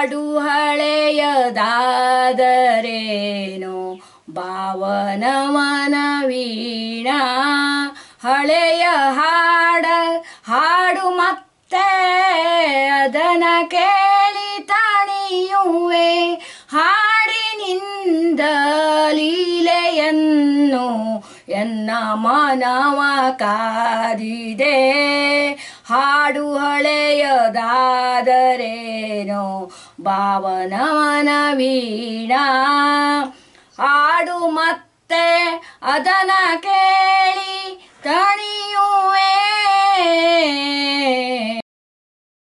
ಹಾಡು ಹಳೆಯದಾದರೇನೋ ಭಾವನ ಮನವೀಣ ಹಳೆಯ ಹಾಡ ಹಾಡು ಮತ್ತೆ ಅದನ ಕೇಳಿ ತಣಿಯುವೆ ಹಾಡಿನಿಂದ ಲೀಲೆಯನ್ನು ಎನ್ನ ಮಾನವ ಕಾದಿದೆ ಹಾಡು ಹಳೆಯದಾದರೇನೋ ಭಾವನವನ ವೀಣ ಹಾಡು ಮತ್ತೆ ಅದನ ಕೇಳಿ